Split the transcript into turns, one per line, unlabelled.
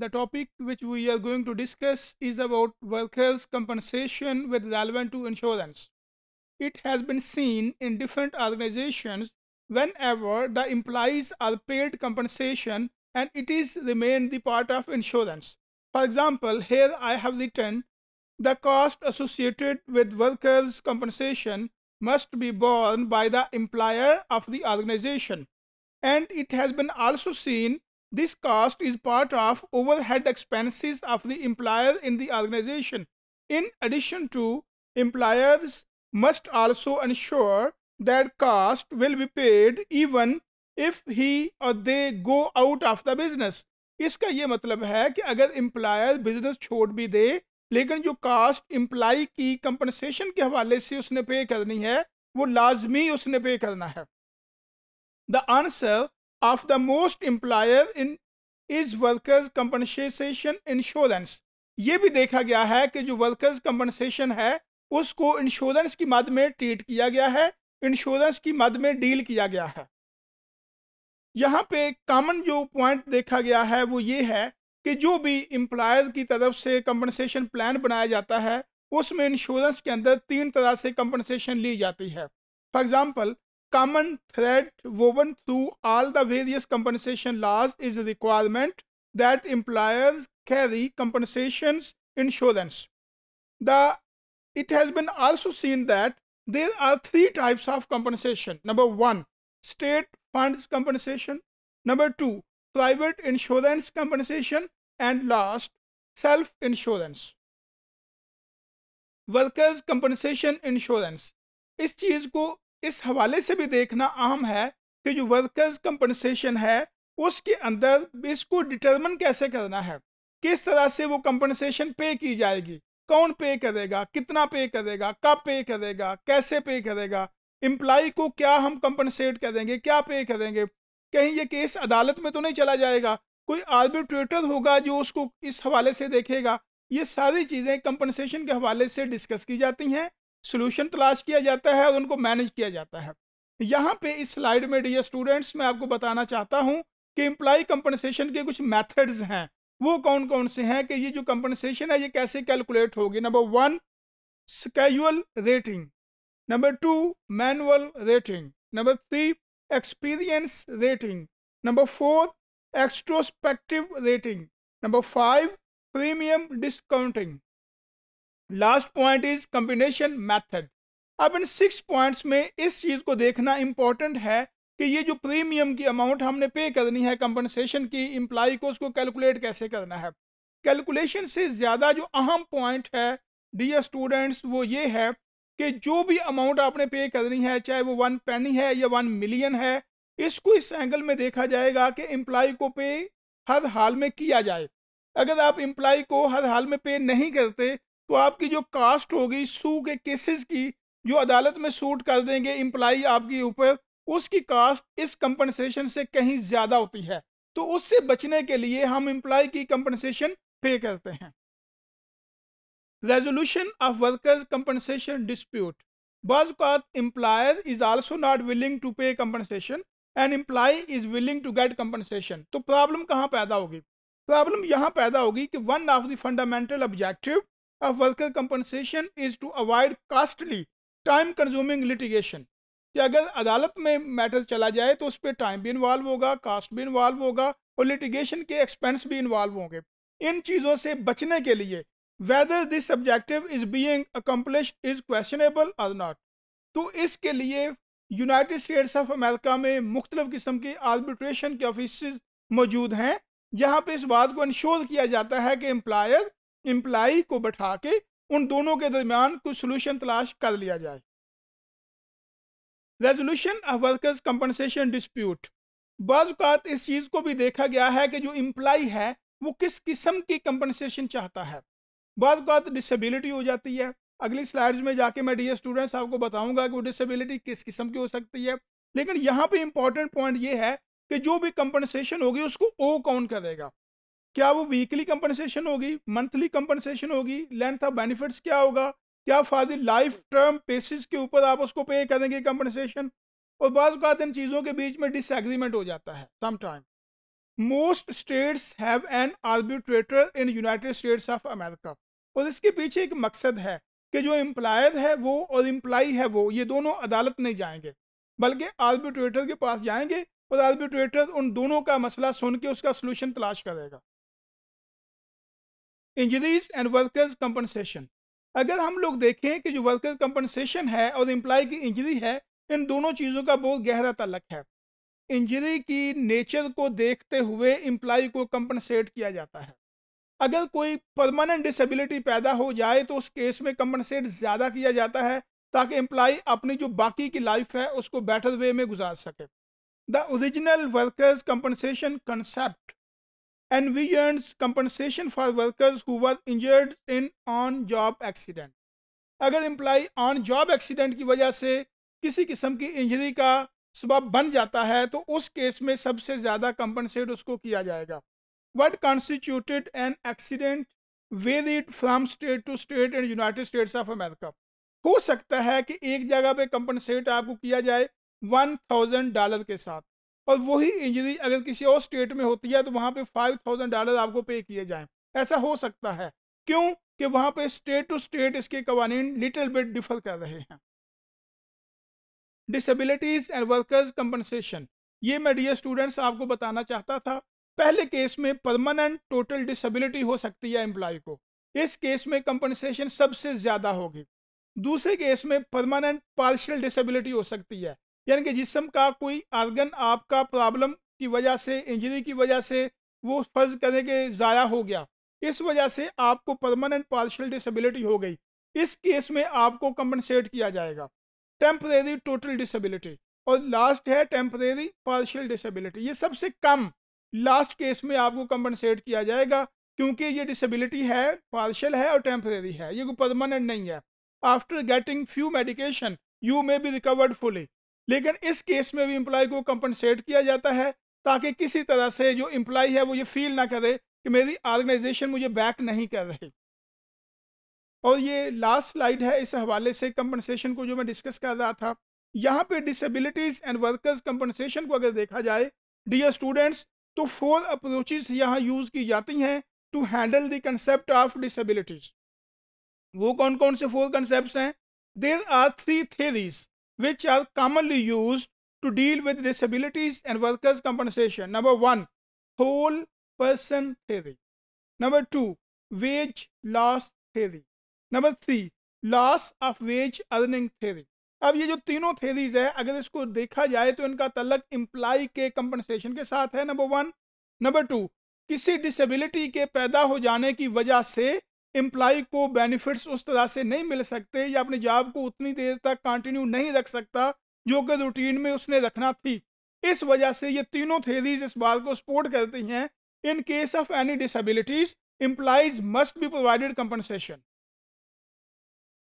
The topic which we are going to discuss is about workers' compensation with relevant to insurance. It has been seen in different organizations whenever the employees are paid compensation and it is remained the part of insurance. For example, here I have written the cost associated with workers' compensation must be borne by the employer of the organization. And it has been also seen This cost is part of overhead expenses of the employer in the organization. In addition to, employers must also ensure that cost will be paid even if he or they go out of the business. इसका ये मतलब है कि अगर employer business छोड़ भी दे लेकिन जो कास्ट एम्प्लाई की कंपनसेशन के हवाले से उसने पे करनी है वो लाजमी उसने पे करना है the answer of the most employer in is workers compensation insurance ये भी देखा गया है कि जो वर्कर्स कंपनसेशन है उसको इंश्योरेंस की मद में ट्रीट किया गया है इंश्योरेंस की मद में डील किया गया है यहाँ पे कॉमन जो पॉइंट देखा गया है वो ये है कि जो भी एम्प्लॉयर की तरफ से कंपनसेशन प्लान बनाया जाता है उसमें इंश्योरेंस के अंदर तीन तरह से कंपनसेशन ली जाती है for example common thread woven through all the various compensation laws is a requirement that employers carry compensations insurance. The it has been also seen that there are three types of compensation. Number one, state funds compensation. Number two, private insurance compensation. And last, self-insurance. Workers' compensation insurance. इस चीज को इस हवाले से भी देखना अहम है कि जो वर्कर्स कंपनसेशन है उसके अंदर इसको डिटर्मन कैसे करना है किस तरह से वो कंपनसेशन पे की जाएगी कौन पे करेगा कितना पे करेगा कब पे करेगा कैसे पे करेगा एम्प्लाई को क्या हम कंपनसेट करेंगे क्या पे करेंगे कहीं ये केस अदालत में तो नहीं चला जाएगा कोई आर्बिट्रेटर होगा जो उसको इस हवाले से देखेगा ये सारी चीज़ें कंपनसेशन के हवाले से डिस्कस की जाती हैं सोल्यूशन तलाश किया जाता है और उनको मैनेज किया जाता है यहाँ पे इस स्लाइड में डियर स्टूडेंट्स मैं आपको बताना चाहता हूँ कि एम्प्लाई कंपनसेशन के कुछ मैथड्स हैं वो कौन कौन से हैं कि ये जो कंपनसेशन है ये कैसे कैलकुलेट होगी number one schedule rating number two manual rating number three experience rating number four retrospective rating number five premium discounting last point is combination method अब इन सिक्स पॉइंट्स में इस चीज़ को देखना इम्पॉर्टेंट है कि ये जो प्रीमियम की अमाउंट हमने पे करनी है कंपनसेशन की इम्प्लाई को उसको कैलकुलेट कैसे करना है कैलकुलेशन से ज़्यादा जो अहम पॉइंट है डी स्टूडेंट्स वो ये है कि जो भी अमाउंट आपने पे करनी है चाहे वो वन पेनी है या वन मिलियन है इसको इस एंगल में देखा जाएगा कि एम्प्लाई को पे हर हाल में किया जाए अगर आप एम्प्लाई को हर हाल में पे नहीं करते तो आपकी जो कास्ट होगी सू के केसेस की जो अदालत में सूट कर देंगे इम्प्लाई आपके ऊपर उसकी कास्ट इस कंपनसेशन से कहीं ज़्यादा होती है तो उससे बचने के लिए हम इम्प्लाई की कंपनसेशन पे करते हैं resolution of workers compensation dispute बाज़ात employer is also not willing to pay compensation and employee is willing to get compensation तो प्रॉब्लम कहाँ पैदा होगी प्रॉब्लम यहाँ पैदा होगी कि one of the fundamental objective of worker compensation is to avoid costly time consuming litigation कि अगर अदालत में मैटर चला जाए तो उस पर टाइम भी इन्वॉल्व होगा कास्ट भी इन्वॉल्व होगा और लिटिगेशन के एक्सपेंस भी इन्वॉल्व होंगे इन चीज़ों से बचने के लिए whether this subjective is being accomplish is questionable और नॉट तो इसके लिए यूनाइटेड स्टेट्स ऑफ अमेरिका में मुख्तलिफ़ किस्म की आर्बिट्रेशन के ऑफिस मौजूद हैं जहाँ पर इस बात को इंश्योर किया जाता है कि एम्प्लायर एम्प्लाई को बैठा के उन दोनों के दरमियान कुछ सोल्यूशन तलाश कर लिया जाए resolution of workers compensation dispute बाज़ात इस चीज़ को भी देखा गया है कि जो एम्प्लाई है वो किस किस्म की कंपनसेशन चाहता है बाज़ात डिसेबिलिटी हो जाती है अगली स्लाइड्स में जाके मैं डी स्टूडेंट्स आपको बताऊंगा कि वो डिसेबिलिटी किस किस्म की हो सकती है लेकिन यहाँ पे इंपॉर्टेंट पॉइंट ये है कि जो भी कंपनसेशन होगी उसको ओ कौन करेगा क्या वो वीकली कंपनसेशन होगी मंथली कंपनसेशन होगी लेंथ ऑफ बेनिफिट्स क्या होगा क्या फादी लाइफ टर्म बेसिस के ऊपर आप उसको पे कर देंगे कंपनसेशन और बाद इन चीज़ों के बीच में डिसएग्रीमेंट हो जाता है sometime most states have an arbitrator in United States of America और इसके पीछे एक मकसद है कि जो एम्प्लायद है वो और एम्प्लाई है वो ये दोनों अदालत नहीं जाएंगे बल्कि आर्बिट्रेटर के पास जाएंगे और आर्बिट्रेटर उन दोनों का मसला सुन के उसका सोल्यूशन तलाश करेगा इंजरीज एंड वर्कर्स कंपनसेशन अगर हम लोग देखें कि जो वर्कर कंपनसेशन है और इम्प्लाई की इंजरी है इन दोनों चीज़ों का बहुत गहरा तलक है इंजरी की नेचर को देखते हुए इम्प्लाई को कंपनसेट किया जाता है अगर कोई परमानेंट डिसेबिलिटी पैदा हो जाए तो उस केस में कंपनसेट ज़्यादा किया जाता है ताकि इम्प्लाई अपनी जो बाकी की लाइफ है उसको बेटर वे में गुजार सके the original workers compensation concept envisions compensation for workers who were injured in on job accident अगर एम्प्लाई ऑन जॉब एक्सीडेंट की वजह से किसी किस्म की इंजरी का सबब बन जाता है तो उस केस में सबसे ज़्यादा कंपनसेट उसको किया जाएगा what constituted an accident it from state to state and United States of America हो सकता है कि एक जगह पे कंपनसेट आपको किया जाए वन थाउजेंड डॉलर के साथ और वही इंजरी अगर किसी और स्टेट में होती है तो वहाँ पे फाइव थाउजेंड डॉलर आपको पे किए जाएं ऐसा हो सकता है क्यों कि वहाँ पे स्टेट टू स्टेट इसके कवानीन लिटिल बिट डिफर कर रहे हैं डिसेबिलिटीज़ एंड वर्कर्स कंपनसेशन ये मैं डियर स्टूडेंट्स आपको बताना चाहता था पहले केस में परमानेंट टोटल डिसेबिलिटी हो सकती है एम्प्लॉय को इस केस में कंपनसेशन सबसे ज़्यादा होगी दूसरे केस में परमानेंट पार्शियल डिसेबिलिटी हो सकती है यानी कि जिसम का कोई आर्गन आपका प्रॉब्लम की वजह से इंजरी की वजह से वो फर्ज करें कि ज़ाया हो गया इस वजह से आपको परमानेंट पार्शल डिसेबिलिटी हो गई इस केस में आपको कम्पनसेट किया जाएगा टेम्परेरी टोटल डिसेबिलिटी और लास्ट है टेम्परेरी पार्शल डिसेबिलिटी ये सबसे कम लास्ट केस में आपको कम्पनसेट किया जाएगा क्योंकि ये डिसेबिलिटी है पार्शल है और टेम्परेरी है ये कोई परमानेंट नहीं है after getting few medication you may be recovered fully लेकिन इस केस में भी इम्प्लॉय को कंपनसेट किया जाता है ताकि किसी तरह से जो एम्प्लॉय है वो ये फील ना करे कि मेरी ऑर्गेनाइजेशन मुझे बैक नहीं कर रही और ये लास्ट स्लाइड है इस हवाले से कंपनसेशन को जो मैं डिस्कस कर रहा था यहाँ पे डिसेबिलिटीज़ एंड वर्कर्स कंपनसेशन को अगर देखा जाए डियर स्टूडेंट्स तो फोर अप्रोचेस यहाँ यूज़ की जाती हैं to handle the concept of disabilities वो कौन कौन से फोर कंसेप्ट हैं there are three theories which are commonly used to deal with disabilities and workers' compensation. Number 1 whole person theory. Number 2 wage loss theory. Number 3 loss of wage earning theory अब ये जो तीनों theories है अगर इसको देखा जाए तो इनका तलक इम्प्लाई के कंपनसेशन के साथ है नंबर वन नंबर टू किसी डिसेबिलिटी के पैदा हो जाने की वजह से एम्प्लॉय को बेनिफिट्स उस तरह से नहीं मिल सकते या अपने जॉब को उतनी देर तक कंटिन्यू नहीं रख सकता जो कि रूटीन में उसने रखना थी इस वजह से ये तीनों थेरीज इस बात को सपोर्ट करती हैं in case of any disabilities employees must be provided compensation